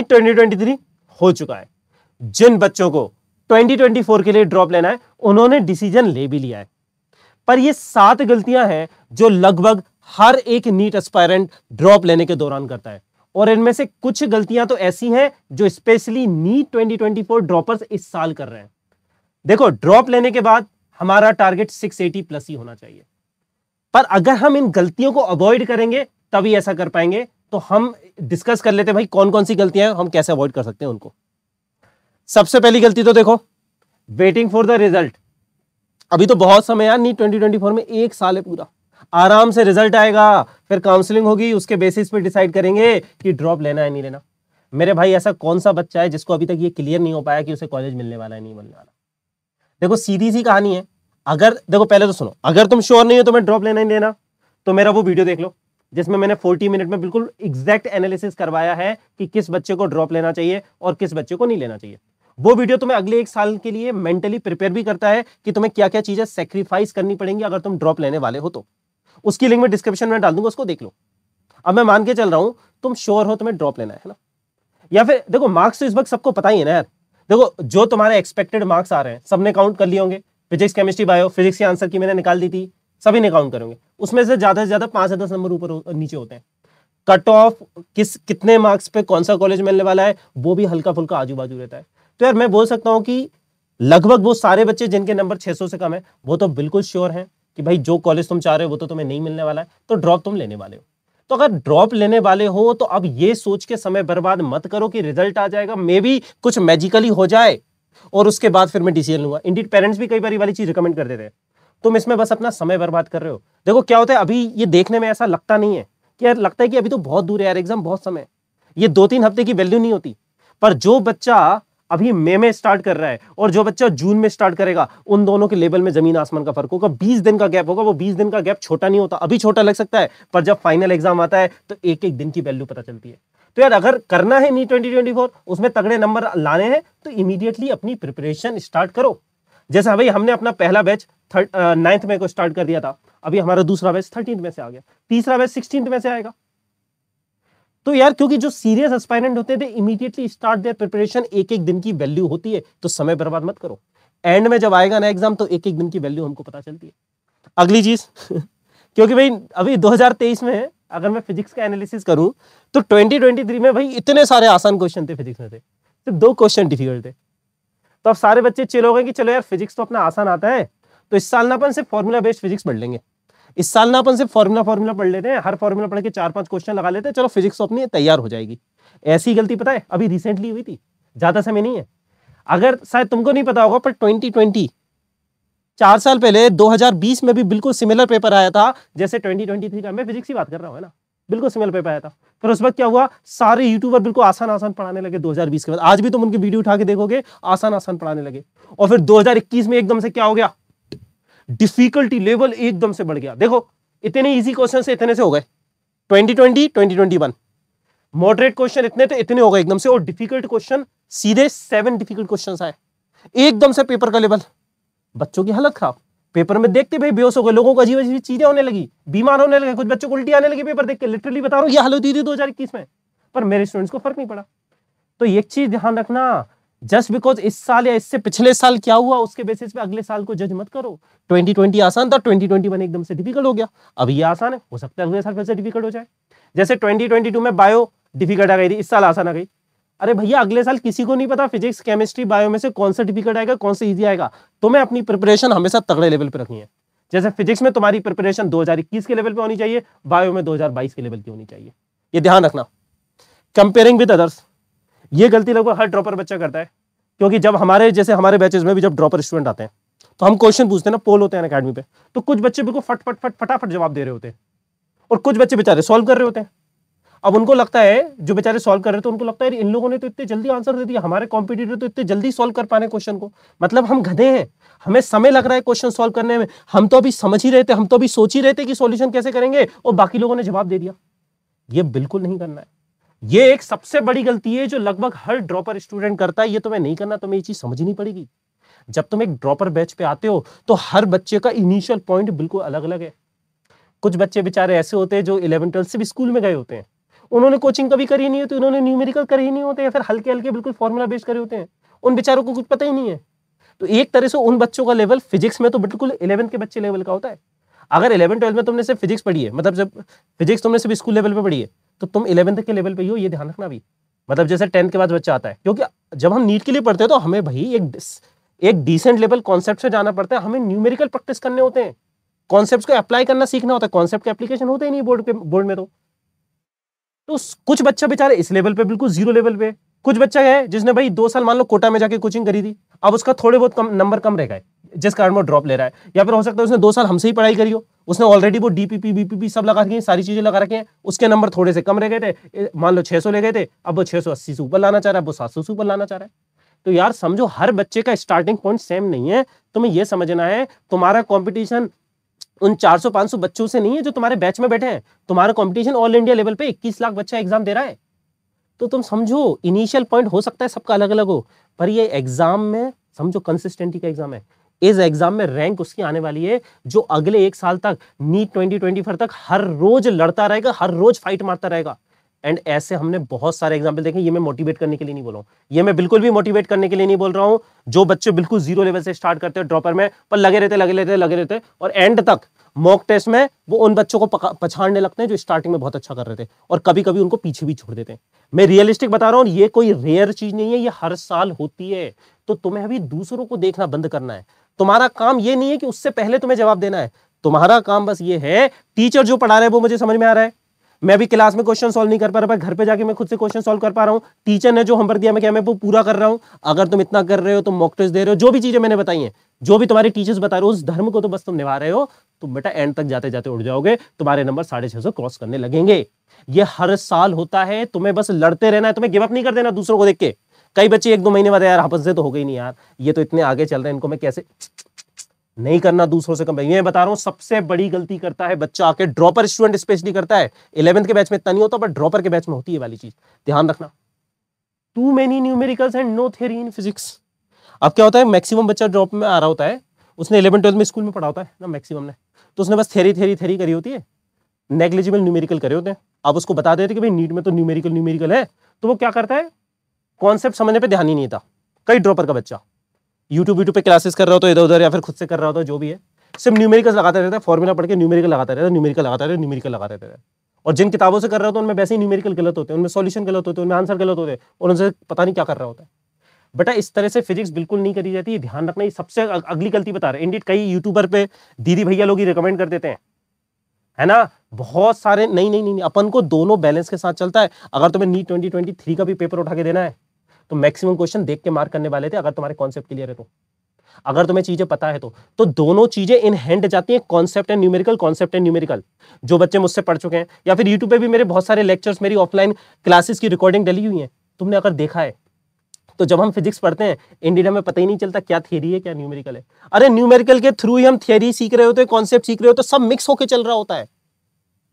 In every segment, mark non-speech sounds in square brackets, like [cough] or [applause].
twenty e हो चुका है जिन बच्चों को 2024 के लिए ड्रॉप लेना है उन्होंने डिसीजन ले भी लिया है पर ये सात गलतियां हैं जो लगभग हर एक नीट एस्पायरेंट ड्रॉप लेने के दौरान करता है और इनमें से कुछ गलतियां तो ऐसी हैं जो स्पेशली नीट 2024 ड्रॉपर्स इस साल कर रहे हैं देखो ड्रॉप लेने के बाद हमारा टारगेट 680 प्लस ही होना चाहिए पर अगर हम इन गलतियों को अवॉइड करेंगे तभी ऐसा कर पाएंगे तो हम डिस्कस कर लेते हैं भाई कौन कौन सी गलतियां हम कैसे अवॉइड कर सकते हैं उनको सबसे पहली गलती तो देखो वेटिंग फॉर द रिजल्ट अभी तो बहुत समय यार ट्वेंटी फोर में एक साल है पूरा आराम से रिजल्ट आएगा फिर काउंसलिंग होगी उसके बेसिस पे डिसाइड करेंगे कि ड्रॉप लेना है नहीं लेना मेरे भाई ऐसा कौन सा बच्चा है जिसको अभी तक ये क्लियर नहीं हो पाया कि उसे कॉलेज मिलने वाला है नहीं मिलने वाला देखो सीधी सी कहानी है अगर देखो पहले तो सुनो अगर तुम श्योर नहीं हो तो मैं ड्रॉप लेना ही लेना तो मेरा वो वीडियो देख लो जिसमें मैंने 40 मिनट में बिल्कुल एग्जैक्ट एनालिसिस करवाया है कि किस बच्चे को ड्रॉप लेना चाहिए और किस बच्चे को नहीं लेना चाहिए वो वीडियो तुम्हें अगले एक साल के लिए मेंटली प्रिपेयर भी करता है कि तुम्हें क्या क्या चीजें सेक्रीफाइस करनी पड़ेंगी अगर तुम ड्रॉप लेने वाले हो तो उसकी लिंक में डिस्क्रिप्शन में डाल दूंगा उसको देख लो अब मैं मान के चल रहा हूं तुम श्योर हो तुम्हें ड्रॉप लेना है ना या फिर देखो मार्क्स तो इस वक्त सबको पता ही है ना यार देखो जो तुम्हारे एक्सपेक्टेड मार्क्स आ रहे हैं सबने काउंट कर लिए होंगे फिजिक्स केमिस्ट्री बायो फिजिक्स के आंसर की मैंने निकाल दी थी सभी ने काउंट करेंगे उसमें से ज़्यादा से ज़्यादा पांच से दस नंबर ऊपर नीचे होते हैं कट ऑफ किस कितने मार्क्स पे कौन सा कॉलेज मिलने वाला है वो भी हल्का फुल्का आजू बाजू रहता है तो यार मैं बोल सकता हूँ कि लगभग वो सारे बच्चे जिनके नंबर 600 से कम है वो तो बिल्कुल श्योर हैं कि भाई जो कॉलेज तुम चाह रहे हो वो तो तुम्हें नहीं मिलने वाला है तो ड्रॉप तुम लेने वाले हो तो अगर ड्रॉप लेने वाले हो तो अब ये सोच के समय बर्बाद मत करो कि रिजल्ट आ जाएगा मे बी कुछ मैजिकली हो जाए और उसके बाद फिर मैं डिसीजन लूंगा इंडिट पेरेंट्स भी कई बार वाली चीज रिकमेंड कर देते हैं तुम इसमें बस अपना समय बर्बाद कर रहे हो देखो क्या होता है अभी ये देखने में ऐसा लगता नहीं है कि यार लगता है कि अभी तो बहुत दूर है यार एग्जाम बहुत समय ये दो तीन हफ्ते की वैल्यू नहीं होती पर जो बच्चा अभी मई में स्टार्ट कर रहा है और जो बच्चा जून में स्टार्ट करेगा उन दोनों के लेवल में जमीन आसमान का फर्क होगा बीस दिन का गैप होगा वो बीस दिन का गैप छोटा नहीं होता अभी छोटा लग सकता है पर जब फाइनल एग्जाम आता है तो एक एक दिन की वैल्यू पता चलती है तो यार अगर करना है नी ट्वेंटी ट्वेंटी फोर उसमें तगड़े नंबर लाने हैं तो इमीडिएटली अपनी प्रिपरेशन स्टार्ट करो जैसे हाँ भाई हमने अपना पहला बैच थर्ड नाइन्थ में को स्टार्ट कर दिया था अभी हमारा दूसरा बैच थर्टीन में से आ गया तीसरा बैच सिक्सटीन में से आएगा तो यार क्योंकि जो सीरियस एस्पायरेंट होते थे इमीडिएटली स्टार्ट देयर प्रिपरेशन एक एक दिन की वैल्यू होती है तो समय बर्बाद मत करो एंड में जब आएगा ना एग्जाम तो एक एक दिन की वैल्यू हमको पता चलती है अगली चीज [laughs] क्योंकि भाई अभी 2023 में अगर मैं फिजिक्स का एनालिसिस करूं तो 2023 में भाई इतने सारे आसान क्वेश्चन थे फिजिक्स में थे सिर्फ दो क्वेश्चन डिफिकल्ट थे तो अब सारे बच्चे चिल हो गए कि चलो यार फिजिक्स तो अपना आसान आता है तो इस साल ना अपन सिर्फ फॉर्मुला बेस्ड फिजिक्स पढ़ लेंगे इस साल ना अपन सिर्फ फॉर्मुला फॉर्मुला पढ़ लेते हैं हर फॉर्मुला पढ़ के चार पांच क्वेश्चन लगा लेते हैं चलो फिजिक्स तो अपनी तैयार हो जाएगी ऐसी गलती पता है अभी रिसेंटली हुई थी ज्यादा समय नहीं है अगर शायद तुमको नहीं पता होगा पर ट्वेंटी ट्वेंटी चार साल पहले 2020 में भी बिल्कुल सिमिलर पेपर आया था जैसे 2023 का मैं फिजिक्स की बात कर रहा हूँ ना बिल्कुल सिमिलर पेपर आया था फिर उस वक्त क्या हुआ सारे यूट्यूबर बिल्कुल आसान आसान पढ़ाने लगे 2020 के बाद आज भी तुम उनकी वीडियो उठा के देखोगे आसान आसान पढ़ाने लगे और फिर 2021 में एकदम से क्या हो गया डिफिकल्टी लेवल एकदम से बढ़ गया देखो इतने इजी क्वेश्चन से इतने से हो गए 2020, 2021 मॉडरेट क्वेश्चन इतने तो इतने हो गए एकदम से और डिफिकल्ट क्वेश्चन सीधे सेवन डिफिकल्ट क्वेश्चन आए एकदम से पेपर का लेवल बच्चों की हालत खराब पेपर में देखते भाई बेहोश हो गए लोगों को अजीब अजीब चीजें होने लगी बीमार होने लगे कुछ बच्चों को उल्टी आने लगी पेपर देख के लिटरली बता रहा हूँ यह हालत हुई थी दो में पर मेरे स्टूडेंट्स को फर्क नहीं पड़ा तो एक चीज ध्यान रखना जस्ट बिकॉज इस साल या इससे पिछले साल क्या हुआ उसके बेसिस पे अगले साल को जज मत करो 2020 आसान था 2021 एकदम से डिफिकल्ट हो गया अब ये आसान है हो सकता है अगले साल फिर से डिफिकल्ट हो जाए जैसे 2022 में बायो डिफिकल्ट आ गई थी इस साल आसान आ गई अरे भैया अगले साल किसी को नहीं पता फिजिक्स केमिस्ट्री बायो में से कौन सा डिफिकल्ट आएगा कौन सा ईजी आएगा तुम्हें तो अपनी प्रिपरेशन हमेशा तगड़े लेवल पर रखी है जैसे फिजिक्स में तुम्हारी प्रिपरेशन दो के लेवल पे होनी चाहिए बायो में दो के लेवल की होनी चाहिए ये ध्यान रखना कंपेयरिंग विद अदर्स ये गलती लगभग हर ड्रॉपर बच्चा करता है क्योंकि जब हमारे जैसे हमारे बैचेज में भी जब ड्रॉपर स्टूडेंट आते हैं तो हम क्वेश्चन पूछते हैं ना पोल होते हैं अकेडमी पे तो कुछ बच्चे बिल्कुल फट फट फट फटाफट जवाब दे रहे होते हैं और कुछ बच्चे बेचारे सॉल्व कर रहे होते हैं अब उनको लगता है जो बेचारे सॉल्व कर रहे थे तो उनको लगता है इन लोगों ने तो इतने जल्दी आंसर दे दिया हमारे कॉम्पिटिटर तो इतने जल्दी सॉल्व कर पा रहे क्वेश्चन को मतलब हम घने हैं हमें समय लग रहा है क्वेश्चन सॉल्व करने में हम तो अभी समझ ही रहे थे हम तो अभी सोच ही रहे थे कि सोल्यूशन कैसे करेंगे और बाकी लोगों ने जवाब दे दिया ये बिल्कुल नहीं करना है ये एक सबसे बड़ी गलती है जो लगभग हर ड्रॉपर स्टूडेंट करता है ये तुम्हें नहीं करना तुम्हें ये चीज समझनी पड़ेगी जब तुम एक ड्रॉपर बैच पे आते हो तो हर बच्चे का इनिशियल पॉइंट बिल्कुल अलग अलग है कुछ बच्चे बेचारे ऐसे होते हैं जो इलेवन ट्वेल्थ से भी स्कूल में गए होते हैं उन्होंने कोचिंग कभी करी नहीं होती तो उन्होंने न्यूमेरिकल करे ही नहीं होते या फिर हल्के हल्के बिल्कुल फॉर्मूला बेस्ड करे होते हैं उन बेचारों को कुछ पता ही नहीं है तो एक तरह से उन बच्चों का लेवल फिजिक्स में तो बिल्कुल इलेवन के बच्चे लेवल का होता है अगर इलेवन ट्वेल्थ में तुमने सिर्फ फिजिक्स पढ़ी है मतलब जब फिजिक्स तुमने सिर्फ स्कूल लेवल पर पढ़ी है तो तुम इलेवंथ के लेवल पे ही हो ये ध्यान रखना भी मतलब जैसे टेंथ के बाद बच्चा आता है क्योंकि जब हम नीट के लिए पढ़ते हैं तो हमें भाई एक एक डिसेंट लेवल कॉन्सेप्ट से जाना पड़ता है हमें न्यूमेरिकल प्रैक्टिस करने होते हैं कॉन्सेप्ट को अप्लाई करना सीखना होता है कॉन्सेप्ट के एप्लीकेशन होते ही नहीं बोर्ड के बोर्ड में तो तो कुछ बच्चा बेचारे इस लेवल पे बिल्कुल जीरो लेवल पे कुछ बच्चा है जिसने भाई दो साल मान लो कोटा में जाके कोचिंग करी थी अब उसका थोड़े बहुत कम नंबर कम रह गए जिस कारण वो ड्रॉप ले रहा है या फिर हो सकता है उसने दो साल हमसे ही पढ़ाई करी हो उसने ऑलरेडी वो डीपीपी बीपीपी सब लगा रखी है सारी चीजें लगा रखी हैं उसके नंबर थोड़े से कम रह गए थे मान लो 600 ले गए थे अब वो 680 से ऊपर लाना चाह रहा है अब वो 700 से ऊपर लाना चाह रहा है तो यार समझो हर बच्चे का स्टार्टिंग पॉइंट सेम नहीं है तुम्हें यह समझना है तुम्हारा कॉम्पिटिशन उन पांच सौ बच्चों से नहीं है जो तुम्हारे बैच में बैठे हैं तुम्हारा कॉम्पिटिशन ऑल इंडिया लेवल पे इक्कीस लाख बच्चा एग्जाम दे रहा है तो तुम समझो इनिशियल पॉइंट हो सकता है सबका अलग अलग हो पर ये एग्जाम में समझो कंसिस्टेंटी का एग्जाम है इस एग्जाम में रैंक उसकी आने वाली है जो अगले एक साल तक नीट ट्वेंटी ट्वेंटी फोर तक हर रोज लड़ता रहेगा हर रोज फाइट मारता रहेगा एंड ऐसे हमने बहुत सारे एग्जाम्पल देखे ये मैं मोटिवेट करने के लिए नहीं बोल रहा हूँ ये मैं बिल्कुल भी मोटिवेट करने के लिए नहीं बोल रहा हूँ जो बच्चे बिल्कुल जीरो लेवल से स्टार्ट करते हैं ड्रॉपर में पर लगे रहते लगे रहते लगे रहते और एंड तक मॉक टेस्ट में वो उन बच्चों को पछाड़ने लगते हैं जो स्टार्टिंग में बहुत अच्छा कर रहे थे और कभी कभी उनको पीछे भी छोड़ देते हैं मैं रियलिस्टिक बता रहा हूँ ये कोई रेयर चीज नहीं है ये हर साल होती है तो तुम्हें अभी दूसरों को देखना बंद करना है तुम्हारा काम ये नहीं है कि उससे पहले तुम्हें जवाब देना है तुम्हारा काम बस ये है टीचर जो पढ़ा रहे हैं वो मुझे समझ में आ रहा है मैं भी क्लास में क्वेश्चन सॉल्व नहीं कर पा रहा घर पे जाके मैं खुद से क्वेश्चन सॉल्व कर पा रहा हूँ टीचर ने जो पर दिया मैं क्या मैं वो पूरा कर रहा हूँ अगर तुम इतना कर रहे हो तुम मॉक टेस्ट दे रहे हो जो भी चीजें मैंने बताई हैं जो भी तुम्हारे टीचर्स बता रहे हो उस धर्म को तो बस तुम निभा रहे हो तुम बेटा एंड तक जाते जाते उड़ जाओगे तुम्हारे नंबर साढ़े छह सौ क्रॉस करने लगेंगे ये हर साल होता है तुम्हें बस लड़ते रहना है तुम्हें गिवअप नहीं कर देना दूसरों को देख के कई बच्चे एक दो महीने बाद यार से तो हो गई नहीं यार ये तो इतने आगे चल रहे हैं इनको मैं कैसे नहीं करना दूसरों से कम मैं बता रहा हूँ सबसे बड़ी गलती करता है बच्चा आके ड्रॉपर स्टूडेंट स्पेशली करता है इलेवंथ के बैच में इतना नहीं होता बट ड्रॉपर के बैच में होती है वाली चीज ध्यान रखना too many numericals and no थे इन फिजिक्स अब क्या होता है मैक्सिमम बच्चा ड्रॉप में आ रहा होता है उसने इलेवन ट्वेल्थ में स्कूल में पढ़ा होता है ना मैक्सिमम ने तो उसने बस थेरी थेरी थेरी करी होती है नेग्लिजिबल न्यूमेरिकल करे होते हैं आप उसको बता देते कि भाई नीट में तो न्यूमेरिकल न्यूमेरिकल है तो वो क्या करता है कॉन्सेप्ट समझने पे ध्यान ही नहीं था कई ड्रॉपर का बच्चा यूट्यूब यूट्यूब पे क्लासेस कर रहा तो इधर उधर या फिर खुद से कर रहा हो तो जो भी है सिर्फ न्यूमेरिकल लगाता रहता है फॉर्मूला पढ़ के न्यूमेरिकल लगाता रहता है न्यूमेरिकल लगाता रहता है न्यूमेरिकल लगाता रहता है और जिन किताबों से कर रहा हो तो उनमें वैसे ही न्यूमेरिकल गलत होते हैं उनमें सॉल्यूशन गलत होते हैं उनमें आंसर गलत होते हैं और उनसे पता नहीं क्या कर रहा होता है बेटा इस तरह से फिजिक्स बिल्कुल नहीं करी जाती ध्यान रखना ये सबसे अगली गलती बता रहे इंडिट कई यूट्यूबर पे दीदी भैया लोग ही रिकमेंड कर देते हैं है ना बहुत सारे नहीं नहीं नहीं, नहीं अपन को दोनों बैलेंस के साथ चलता है अगर तुम्हें नीट ट्वेंटी ट्वेंटी थ्री का भी पेपर उठा के देना है तो मैक्सिमम क्वेश्चन देख के मार्क करने वाले थे अगर तुम्हारे कॉन्सेप्ट क्लियर है तो अगर तुम्हें चीजें पता है तो तो दोनों चीजें इन हैंड जाती हैं concept and numerical concept and numerical जो बच्चे मुझसे पढ़ चुके हैं या फिर यूट्यूब पे भी मेरे बहुत सारे लेक्चर्स मेरी ऑफलाइन क्लासेस की रिकॉर्डिंग डली हुई है तुमने अगर देखा है तो जब हम फिजिक्स पढ़ते हैं इंडिया में पता ही नहीं चलता क्या थियरी है क्या न्यूमेरिकल है अरे न्यूमेरिकल के थ्रू ही हम थियरी सीख रहे होते हैं कॉन्सेप्ट सीख रहे होते सब मिक्स होकर चल रहा होता है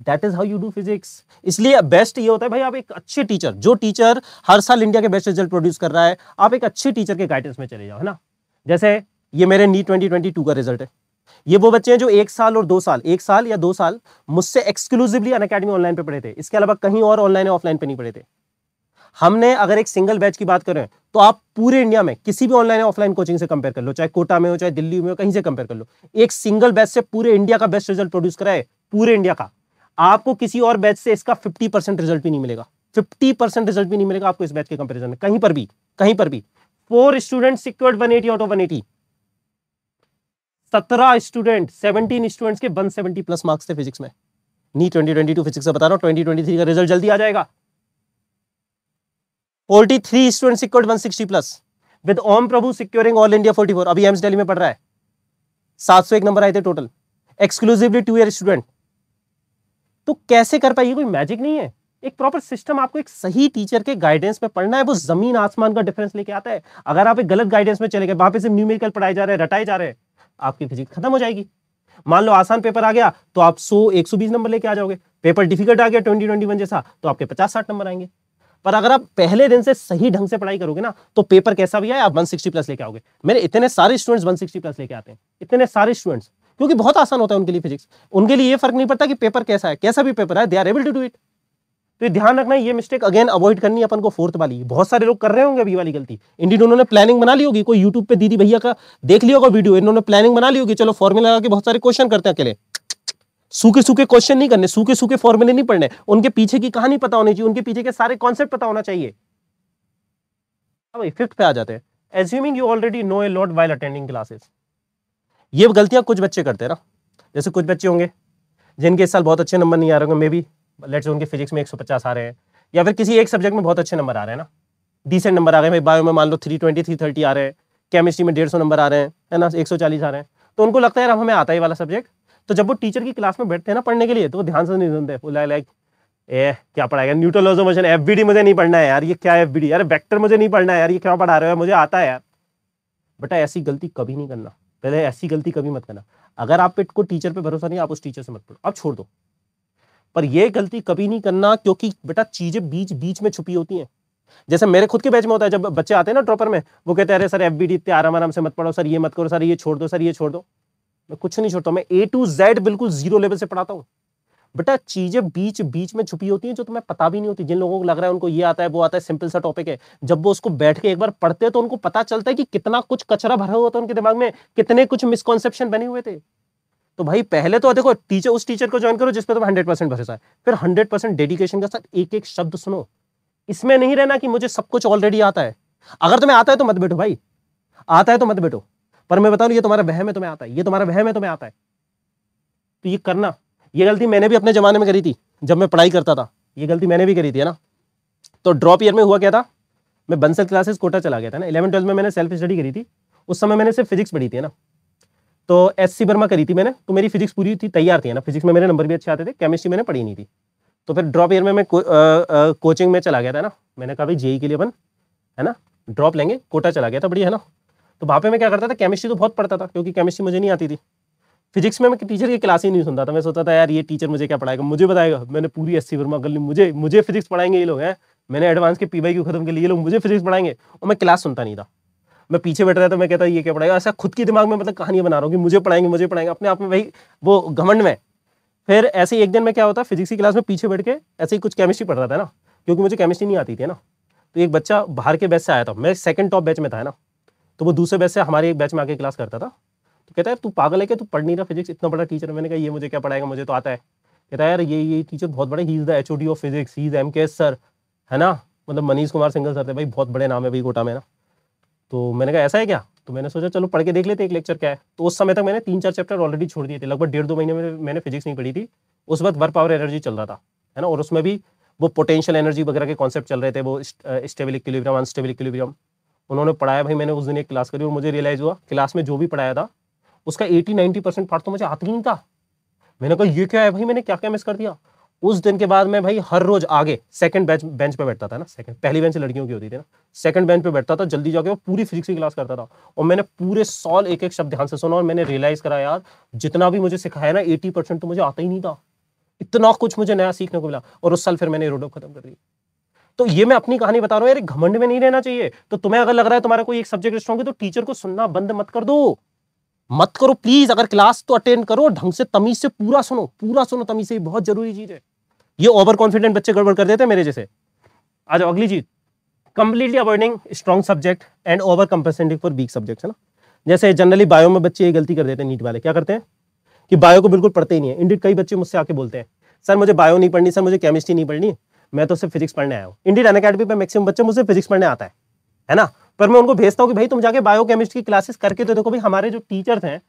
that is how you do physics इसलिए बेस्ट ये होता है भाई आप एक अच्छे टीचर जो टीचर हर साल इंडिया के बेस्ट रिजल्ट प्रोड्यूस कर रहा है आप एक अच्छे टीचर के गाइडेंस में चले जाओ है ना जैसे ये मेरे नी ट्वेंटी ट्वेंटी टू का रिजल्ट है ये वो बच्चे हैं जो एक साल और दो साल एक साल या दो साल मुझसे एक्सक्लूसिवली अन अकेडमी ऑनलाइन पे पढ़े थे इसके अलावा कहीं और ऑनलाइन या ऑफलाइन पे नहीं पढ़े थे हमने अगर एक सिंगल बैच की बात करें तो आप पूरे इंडिया में किसी भी ऑनलाइन या ऑफलाइन कोचिंग से कंपेयर कर लो चाहे कोटा में हो चाहे दिल्ली में हो कहीं से कंपेयर कर लो एक सिंगल बैच से पूरे इंडिया का बेस्ट रिजल्ट प्रोड्यूस कराए पूरे इंडिया का आपको किसी और बैच से इसका 50 परसेंट रिजल्ट भी नहीं मिलेगा 50 परसेंट रिजल्ट भी नहीं मिलेगा आपको इस बैच के कंपैरिजन में कहीं पर भी कहीं पर भी four student secured one eighty out of eighty सत्रह स्टूडेंट सेवनटीन स्टूडेंट्स के वन सेवेंटी प्लस मार्क्स थे फिजिक्स में नी टू फिजिक्स का बता रहा हूँ थ्री का रिजल्ट जल्दी आ जाएगा forty three student secured one sixty plus with Om Prabhu securing all India forty four अभी एम्स डेली में पढ़ रहा है सात सौ एक नंबर आए थे total exclusively two year student तो कैसे कर पाइए कोई मैजिक नहीं है एक प्रॉपर सिस्टम आपको एक सही टीचर के गाइडेंस में पढ़ना है वो जमीन आसमान का डिफरेंस लेके आता है अगर आप एक गलत गाइडेंस में चले गए वहां पर सिर्फ न्यूमेरिकल पढ़ाए जा रहे हैं रटाए जा रहे हैं आपकी फिजिक्स खत्म हो जाएगी मान लो आसान पेपर आ गया तो आप 100 120 नंबर लेके आ जाओगे पेपर डिफिकल्ट आ गया 2021 जैसा तो आपके 50 साठ नंबर आएंगे पर अगर आप पहले दिन से सही ढंग से पढ़ाई करोगे ना तो पेपर कैसा भी है आप 160 प्लस लेके आओगे मेरे इतने सारे स्टूडेंट्स 160 प्लस लेके आते हैं इतने सारे स्टूडेंट्स क्योंकि बहुत आसान होता है उनके लिए फिजिक्स उनके लिए ये फर्क नहीं पड़ता कि पेपर कैसा है कैसा भी पेपर है they are able to do it तो ये ध्यान रखना ये मिस्टेक अगेन अवॉइड करनी अपन को फोर्थ वाली बहुत सारे लोग कर रहे होंगे अभी वाली गलती इंडी उन्होंने प्लानिंग बना ली होगी कोई यूट्यूब पे दीदी भैया का देख लिया होगा वीडियो इन्होंने प्लानिंग बना ली होगी चलो फॉर्मूला लगा के बहुत सारे क्वेश्चन करते हैं अकेले सूखे सूखे क्वेश्चन नहीं करने सूखे सूखे फॉर्मूले नहीं पढ़ने उनके पीछे की कहानी पता होनी चाहिए उनके पीछे के सारे कॉन्सेप्ट पता होना चाहिए फिफ्थ पे आ जाते हैं assuming you already know a lot while attending classes ये गलतियाँ कुछ बच्चे करते हैं ना जैसे कुछ बच्चे होंगे जिनके इस साल बहुत अच्छे नंबर नहीं आ रहे होंगे मे बी लेट्स उनके फिजिक्स में 150 आ रहे हैं या फिर किसी एक सब्जेक्ट में बहुत अच्छे नंबर आ रहे हैं ना डिसेंट नंबर आ रहे हैं बायो में मान लो थ्री ट्वेंटी थ्री थर्टी आ रहे हैं केमिस्ट्री में डेढ़ सौ नंबर आ रहे हैं है ना एक सौ चालीस आ रहे हैं तो उनको लगता है यार हमें आता ही वाला सब्जेक्ट तो जब वो टीचर की क्लास में बैठते हैं ना पढ़ने के लिए तो वो ध्यान से नहीं सुनते लाइक ए क्या पढ़ाएगा न्यूट्रोलॉजो ऑजोमेशन एफ बी डी मुझे नहीं पढ़ना है यार ये क्या एफ बी डी यार वैक्टर मुझे नहीं पढ़ना है यार ये क्या पढ़ा रहे हो मुझे आता है यार बेटा ऐसी गलती कभी नहीं करना पहले ऐसी गलती कभी मत करना अगर आप को टीचर पे भरोसा नहीं आप उस टीचर से मत पढ़ो आप छोड़ दो पर यह गलती कभी नहीं करना क्योंकि बेटा चीजें बीच बीच में छुपी होती हैं जैसे मेरे खुद के बैच में होता है जब बच्चे आते हैं ना ड्रॉपर में वो कहते हैं अरे सर एफ बी डी इतने आराम आराम से मत पढ़ो सर ये मत करो सर ये छोड़ दो सर ये छोड़ दो मैं कुछ नहीं छोड़ता मैं ए टू जेड बिल्कुल जीरो लेवल से पढ़ाता हूँ बेटा चीजें बीच बीच में छुपी होती हैं जो तुम्हें पता भी नहीं होती जिन लोगों को लग रहा है उनको ये आता है वो आता है सिंपल सा टॉपिक है जब वो उसको बैठ के एक बार पढ़ते हैं तो उनको पता चलता है कि कितना कुछ कचरा भरा हुआ था उनके दिमाग में कितने कुछ मिसकॉन्सेप्शन बने हुए थे तो भाई पहले तो देखो टीचर उस टीचर को ज्वाइन करो जिसपे तुम हंड्रेड परसेंट भरोसा है फिर हंड्रेड परसेंट डेडिकेशन के साथ एक एक शब्द सुनो इसमें नहीं रहना कि मुझे सब कुछ ऑलरेडी आता है अगर तुम्हें आता है तो मत बैठो भाई आता है तो मत बैठो पर मैं बताऊं ये तुम्हारा वह में तुम्हें आता है ये तुम्हारा वह में तुम्हें आता है तो ये करना ये गलती मैंने भी अपने ज़माने में करी थी जब मैं पढ़ाई करता था ये गलती मैंने भी करी थी है ना तो ड्रॉप ईयर में हुआ क्या था मैं बंसल क्लासेस कोटा चला गया था ना इलेवन ट्वेल्थ में मैंने सेल्फ स्टडी करी थी उस समय मैंने सिर्फ फिजिक्स पढ़ी थी ना तो एस सी वर्मा करी थी मैंने तो मेरी फिजिक्स पूरी थी तैयार थी ना फिजिक्स में मेरे नंबर भी अच्छे आते थे केमिस्ट्री मैंने पढ़ी नहीं थी तो फिर ड्रॉप ईयर में मैं कोचिंग में चला गया था ना मैंने कहा भाई जेई e के लिए अपन है ना ड्रॉप लेंगे कोटा चला गया था बढ़िया है ना तो वहाँ पे मैं क्या करता था केमिस्ट्री तो बहुत पढ़ता था क्योंकि केमिस्ट्री मुझे नहीं आती थी फिजिक्स में मैं टीचर की क्लास ही नहीं सुनता था मैं सोचता था यार ये टीचर मुझे क्या पढ़ाएगा मुझे बताएगा मैंने पूरी एस सी वर्मा कर ली मुझे मुझे फिजिक्स पढ़ाएंगे ये लोग हैं मैंने एडवांस के पी वाई खत्म के लिए लोग मुझे फिजिक्स पढ़ाएंगे और मैं क्लास सुनता नहीं था मैं पीछे बैठ रहा था मैं कहता ये क्या पढ़ाएगा ऐसा खुद के दिमाग में मतलब कहानियां बना रहा हूँ कि मुझे पढ़ाएंगे मुझे पढ़ाएंगे अपने आप में भाई वो घमंड में फिर ऐसे ही एक दिन में क्या होता फिजिक्स की क्लास में पीछे बैठ के ऐसे ही कुछ केमिस्ट्री पढ़ रहा था ना क्योंकि मुझे केमिस्ट्री नहीं आती थी ना तो एक बच्चा बाहर के बैच से आया था मैं सेकंड टॉप बैच में था ना तो वो दूसरे बैच से हमारे एक बैच में आके क्लास करता था तो कहता है तू पागल है क्या तू पढ़ नहीं रहा फिजिक्स इतना बड़ा टीचर मैंने कहा ये मुझे क्या पढ़ाएगा मुझे तो आता है कहता है यार ये ये टीचर बहुत बड़े ही is the H of physics he is M K S sir है ना मतलब मनीष कुमार सिंगल सर थे भाई बहुत बड़े नाम है भाई कोटा में ना तो मैंने कहा ऐसा है क्या तो मैंने सोचा चलो पढ़ के देख लेते एक लेक्चर क्या है तो उस समय तक मैंने तीन चार चैप्टर ऑलरेडी छोड़ दिए थे लगभग डेढ़ दो महीने में मैंने फिजिक्स नहीं पढ़ी थी उस वक्त वर्क पावर एनर्जी चल रहा था है ना और उसमें भी वो पोटेंशियल एनर्जी वगैरह के कॉन्सेप्ट चल रहे थे वो स्टेबल इक्विलिब्रियम अनस्टेबल इक्विलिब्रियम उन्होंने पढ़ाया भाई मैंने उस दिन एक क्लास करी और मुझे रियलाइज हुआ क्लास में जो भी पढ़ाया था उसका 80 90 परसेंट पार्ट तो मुझे आता ही नहीं था मैंने कहा ये क्या है भाई मैंने क्या क्या मिस कर दिया उस दिन के बाद मैं भाई हर रोज आगे सेकंड बेंच बेंच पे बैठता था ना सेकंड पहली बेंच लड़कियों की होती थी ना सेकंड बेंच पे बैठता था जल्दी जाके वो पूरी फिजिक्स की क्लास करता था और मैंने पूरे सॉल एक एक शब्द ध्यान से सुना और मैंने रियलाइज करा यार जितना भी मुझे सिखाया ना एटी परसेंट तो मुझे आता ही नहीं था इतना कुछ मुझे नया सीखने को मिला और उस साल फिर मैंने रोडो खत्म कर दी तो ये मैं अपनी कहानी बता रहा हूँ यार घमंड में नहीं रहना चाहिए तो तुम्हें अगर लग रहा है तुम्हारा कोई एक सब्जेक्ट स्ट्रॉन्ग है तो टीचर को सुनना बंद मत कर दो मत करो प्लीज अगर क्लास तो अटेंड करो ढंग से तमीज से पूरा सुनो पूरा सुनो तमीज से बहुत जरूरी चीज है ये ओवर कॉन्फिडेंट बच्चे गड़बड़ कर देते हैं मेरे जैसे आज अगली चीज completely avoiding strong subject and overcompensating for weak subject है ना जैसे जनरली बायो में बच्चे ये गलती कर देते हैं नीट वाले क्या करते हैं कि बायो को बिल्कुल पढ़ते ही नहीं है इंडिट कई बच्चे मुझसे आके बोलते हैं सर मुझे बायो नहीं पढ़नी सर मुझे केमिस्ट्री नहीं पढ़नी मैं तो सिर्फ फिजिक्स पढ़ने आया हूँ इंडियन अनकेडमी पर मैक्सिमम बच्चे मुझे फिजिक्स पढ़ने आता है है ना पर मैं उनको भेजता हूँ कि भाई तुम जाके बायो की क्लासेस करके तो देखो भाई हमारे जो टीचर्स हैं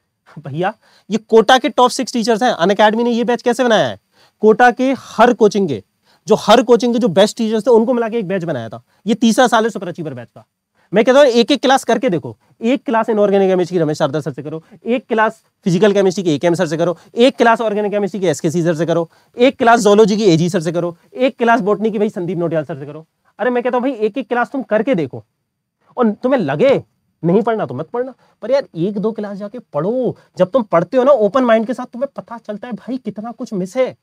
भैया ये कोटा के टॉप सिक्स टीचर्स हैं अन अकेडमी ने ये बैच कैसे बनाया है कोटा के हर कोचिंग के जो हर कोचिंग के जो बेस्ट टीचर्स थे उनको मिला के एक बैच बनाया था ये तीसरा साल है सुपर अचीवर बैच का मैं कहता हूँ एक एक क्लास करके देखो एक class inorganic chemistry Ramesh Sharda sir से करो एक क्लास फिजिकल केमिस्ट्री की एम सर से करो एक क्लास ऑर्गेनिक केमिस्ट्री की के सी सर से करो एक क्लास जोलॉजी की एजी सर से करो एक क्लास बोटनी की भाई संदीप नोटियाल सर से करो अरे मैं कहता हूँ भाई एक एक क्लास तुम करके देखो और तुम्हें लगे नहीं पढ़ना तो मत पढ़ना पर यार एक दो क्लास जाके पढ़ो जब तुम पढ़ते हो ना ओपन माइंड के साथ तुम्हें पता चलता है भाई कितना कुछ मिस है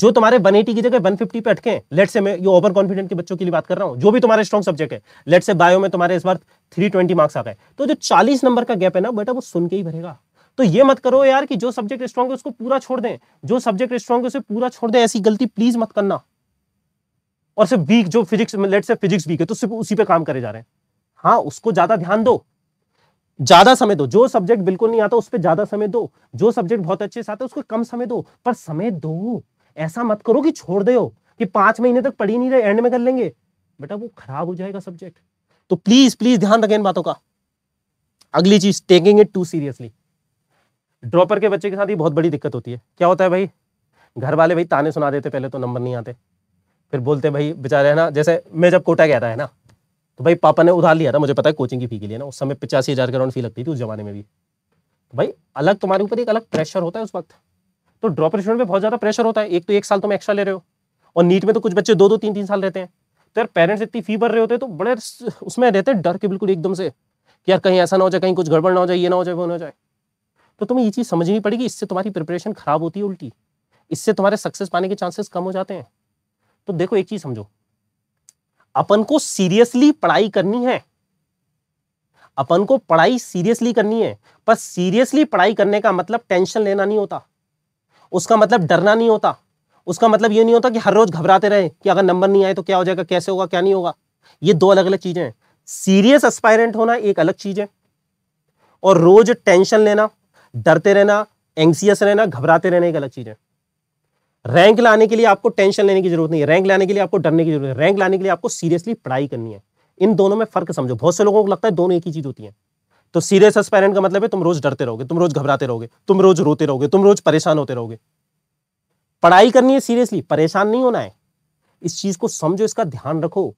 जो तुम्हारे 180 की जगह 150 पे अटके लेट से मैं ये ओवर कॉन्फिडेंट के बच्चों के लिए बात कर रहा हूँ जो भी तुम्हारे स्ट्रॉन्ग सब्जेक्ट है लेट से बायो में तुम्हारे इस बार 320 मार्क्स आ गए तो जो 40 नंबर का गैप है ना बेटा वो सुन के ही भरेगा तो ये मत करो यार कि जो सब्जेक्ट स्ट्रॉन्ग है उसको पूरा छोड़ दें जो सब्जेक्ट स्ट्रॉन्ग है उसे पूरा छोड़ दें ऐसी गलती प्लीज मत करना और सिर्फ वीक जो physics let's say physics weak है तो सिर्फ उसी पर काम करे जा रहे हैं हाँ उसको ज्यादा ध्यान दो ज्यादा समय दो जो सब्जेक्ट बिल्कुल नहीं आता उस पर ज्यादा समय दो जो सब्जेक्ट बहुत अच्छे से आता है उसको कम समय दो पर समय दो ऐसा मत करो कि छोड़ दो कि पांच महीने तक पढ़ी नहीं रहे एंड में कर लेंगे बेटा वो खराब हो जाएगा सब्जेक्ट तो प्लीज प्लीज ध्यान रखें इन बातों का अगली चीज taking it too seriously dropper के बच्चे के साथ ही बहुत बड़ी दिक्कत होती है क्या होता है भाई घर वाले भाई ताने सुना देते पहले तो नंबर नहीं आते फिर बोलते भाई बेचारे है ना जैसे मैं जब कोटा गया था है ना तो भाई पापा ने उधार लिया था मुझे पता है कोचिंग की फी के लिए ना उस समय पचासी हज़ार के फी लगती थी उस जमाने में भी तो भाई अलग तुम्हारे ऊपर एक अलग प्रेशर होता है उस वक्त तो ड्रॉप स्टूडेंट में बहुत ज़्यादा प्रेशर होता है एक तो एक साल तुम एक्स्ट्रा ले रहे हो और नीट में तो कुछ बच्चे दो दो तीन तीन साल रहते हैं तो यार पेरेंट्स इतनी फी भर रहे होते हैं तो बड़े उसमें रहते हैं डर के बिल्कुल एकदम से कि यार कहीं ऐसा ना हो जाए कहीं कुछ गड़बड़ ना हो जाए ये ना हो जाए वो ना हो जाए तो तुम्हें ये चीज़ समझनी पड़ेगी इससे तुम्हारी प्रिपरेशन खराब होती है उल्टी इससे तुम्हारे सक्सेस पाने के चांसेस कम हो जाते हैं तो देखो एक चीज़ समझो अपन को सीरियसली पढ़ाई करनी है अपन को पढ़ाई सीरियसली करनी है पर सीरियसली पढ़ाई करने का मतलब टेंशन लेना नहीं होता उसका मतलब डरना नहीं होता उसका मतलब ये नहीं होता कि हर रोज घबराते रहे कि अगर नंबर नहीं आए तो क्या हो जाएगा कैसे होगा क्या नहीं होगा ये दो अलग अलग चीजें हैं सीरियस एस्पायरेंट होना एक अलग चीज है और रोज टेंशन लेना डरते रहना एंग्जियस रहना घबराते रहना एक अलग चीज है रैंक लाने के लिए आपको टेंशन लेने की जरूरत नहीं है रैंक लाने के लिए आपको डरने की जरूरत है रैंक लाने के लिए आपको सीरियसली पढ़ाई करनी है इन दोनों में फर्क समझो बहुत से लोगों को लगता है दोनों एक ही चीज होती है तो सीरियस एस्पायरेंट का मतलब है तुम रोज डरते रहोगे तुम रोज घबराते रहोगे तुम रोज रोते रहोगे तुम रोज परेशान होते रहोगे पढ़ाई करनी है सीरियसली परेशान नहीं होना है इस चीज को समझो इसका ध्यान रखो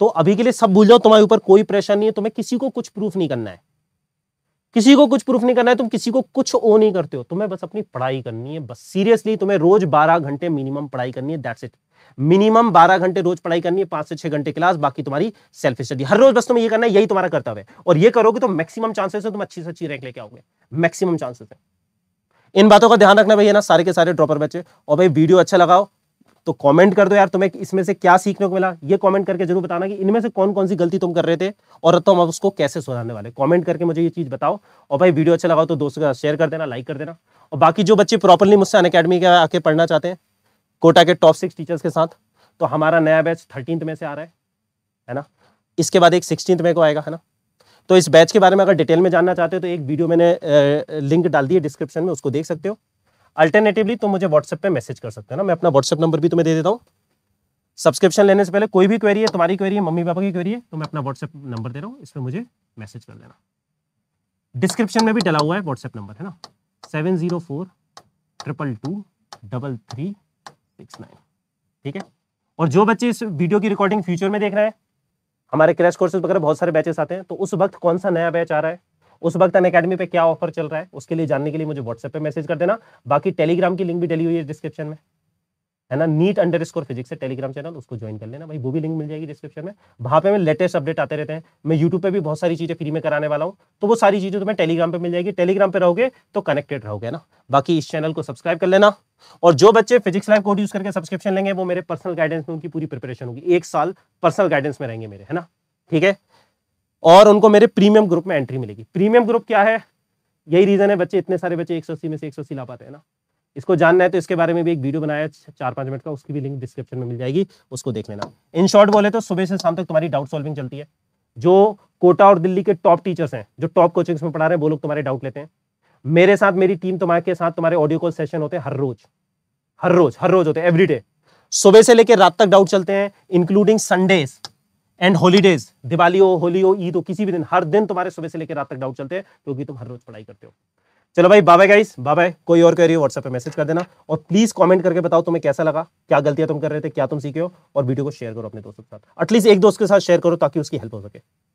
तो अभी के लिए सब भूल जाओ तुम्हारे ऊपर कोई प्रेशर नहीं है तुम्हें किसी को कुछ प्रूफ नहीं करना है किसी को कुछ प्रूफ नहीं करना है तुम किसी को कुछ ओ नहीं करते हो तुम्हें बस अपनी पढ़ाई करनी है बस सीरियसली तुम्हें रोज बारह घंटे मिनिमम पढ़ाई करनी है दैट्स इट मिनिमम बारह घंटे रोज पढ़ाई करनी है पांच से छह घंटे क्लास बाकी तुम्हारी सेल्फ स्टडी हर रोज बस तुम्हें ये करना है यही तुम्हारा कर्तव्य है और ये करोगे तो मैक्सिमम चांसेस है तुम अच्छी से अच्छी रैंक लेके आओगे मैक्सिमम चांसेस है इन बातों का ध्यान रखना भैया ना सारे के सारे ड्रॉपर बच्चे और भाई वीडियो अच्छा लगाओ तो कमेंट कर दो यार तुम्हें इसमें से क्या सीखने को मिला ये कमेंट करके जरूर बताना कि इनमें से कौन कौन सी गलती तुम कर रहे थे और तो हम उसको कैसे सुधारने वाले कमेंट करके मुझे ये चीज़ बताओ और भाई वीडियो अच्छा लगा तो दोस्तों के साथ शेयर कर देना लाइक कर देना और बाकी जो बच्चे प्रॉपरली मुझसे अन अकेडमी आके पढ़ना चाहते हैं कोटा के टॉप सिक्स टीचर्स के साथ तो हमारा नया बैच थर्टीन में से आ रहा है है ना इसके बाद एक सिक्सटीन में को आएगा है ना तो इस बैच के बारे में अगर डिटेल में जानना चाहते हो तो एक वीडियो मैंने लिंक डाल दी है डिस्क्रिप्शन में उसको देख सकते हो अल्टरनेटिवली तुम मुझे व्हाट्सएप पे मैसेज कर सकते हो ना मैं अपना व्हाट्सएप नंबर भी तुम्हें दे देता हूँ सब्सक्रिप्शन लेने से पहले कोई भी क्वेरी है तुम्हारी क्वेरी है मम्मी पापा की क्वेरी है तो मैं अपना व्हाट्सएप नंबर दे रहा हूँ इस पर मुझे मैसेज कर देना डिस्क्रिप्शन में भी डला हुआ है व्हाट्सएप नंबर है ना seven zero four triple two double three six nine ठीक है और जो बच्चे इस वीडियो की रिकॉर्डिंग फ्यूचर में देख रहे हैं हमारे क्रैश कोर्सेज वगैरह बहुत सारे बैचेस आते हैं तो उस वक्त कौन सा नया बैच आ रहा है उस वक्त अन अकेडमी पे क्या ऑफर चल रहा है उसके लिए जानने के लिए मुझे व्हाट्सएप पे मैसेज कर देना बाकी टेलीग्राम की लिंक भी डली हुई है डिस्क्रिप्शन में है ना नीट अंडर स्कोर फिजिक्स है टेलीग्राम चैनल उसको ज्वाइन कर लेना भाई वो भी लिंक मिल जाएगी डिस्क्रिप्शन में वहाँ पे मैं लेटेस्ट अपडेट आते रहते हैं मैं यूट्यूब पे भी बहुत सारी चीज़ें फ्री में कराने वाला हूँ तो वो सारी चीज़ें तुम्हें तो टेलीग्राम पे मिल जाएगी टेलीग्राम पे रहोगे तो कनेक्टेड रहोगे ना बाकी इस चैनल को सब्सक्राइब कर लेना और जो बच्चे फिजिक्स लाइव कोड यूज करके सब्सक्रिप्शन लेंगे वो मेरे पर्सनल गाइडेंस में उनकी पूरी प्रिपरेशन होगी एक साल पर्सनल गाइडेंस में रहेंगे मेरे है ना ठीक है और उनको मेरे प्रीमियम ग्रुप में एंट्री मिलेगी प्रीमियम ग्रुप क्या है यही रीज़न है बच्चे इतने सारे बच्चे एक में से एक ला पाते हैं ना इसको जानना है तो इसके बारे में भी एक वीडियो बनाया चार पांच मिनट का उसकी भी लिंक डिस्क्रिप्शन में मिल जाएगी उसको देख लेना इन शॉर्ट बोले तो सुबह से शाम तक तुम्हारी डाउट सॉल्विंग चलती है जो कोटा और दिल्ली के टॉप टीचर्स हैं जो टॉप कोचिंग्स में पढ़ा रहे हैं वो लोग तुम्हारे डाउट लेते हैं मेरे साथ मेरी टीम तुम्हारे के साथ तुम्हारे ऑडियो कॉल सेशन होते हैं हर रोज हर रोज हर रोज होते हैं एवरी सुबह से लेकर रात तक डाउट चलते हैं including Sundays and holidays Diwali हो होली हो ईद हो किसी भी दिन हर दिन तुम्हारे सुबह से लेकर रात तक डाउट चलते हैं क्योंकि तुम हर रोज पढ़ाई करते हो चलो भाई बाबा गाइस बाबा कोई और कह रही हो व्हाट्सएप पे मैसेज कर देना और प्लीज कमेंट करके बताओ तुम्हें कैसा लगा क्या गलतियां तुम कर रहे थे क्या तुम सीखे हो और वीडियो को शेयर करो अपने दोस्तों के साथ एटलीस्ट एक दोस्त के साथ शेयर करो ताकि उसकी हेल्प हो सके